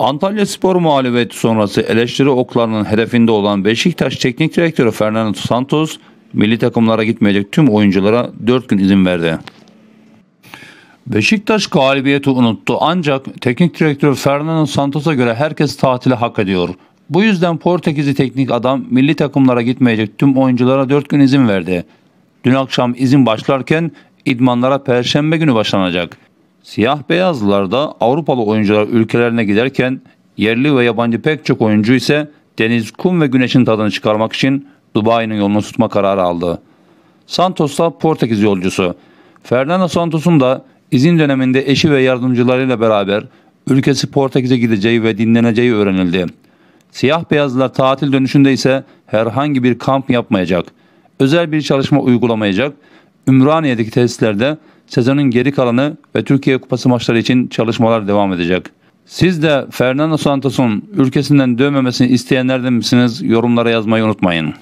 Antalya Spor muhalefeti sonrası eleştiri oklarının hedefinde olan Beşiktaş Teknik Direktörü Fernando Santos, milli takımlara gitmeyecek tüm oyunculara 4 gün izin verdi. Beşiktaş galibiyeti unuttu ancak teknik direktör Fernando Santos'a göre herkes tatili hak ediyor. Bu yüzden Portekizli teknik adam milli takımlara gitmeyecek tüm oyunculara 4 gün izin verdi. Dün akşam izin başlarken idmanlara perşembe günü başlanacak. Siyah beyazlılarda Avrupalı oyuncular ülkelerine giderken yerli ve yabancı pek çok oyuncu ise deniz, kum ve güneşin tadını çıkarmak için Dubai'nin yolunu tutma kararı aldı. Santos'ta Portekiz yolcusu. Fernando Santos'un da izin döneminde eşi ve yardımcılarıyla beraber ülkesi Portekiz'e gideceği ve dinleneceği öğrenildi. Siyah beyazlar tatil dönüşünde ise herhangi bir kamp yapmayacak, özel bir çalışma uygulamayacak, Ümraniye'deki tesislerde sezonun geri kalanı ve Türkiye Kupası maçları için çalışmalar devam edecek. Siz de Fernando Santos'un ülkesinden dönmemesini isteyenlerden misiniz? Yorumlara yazmayı unutmayın.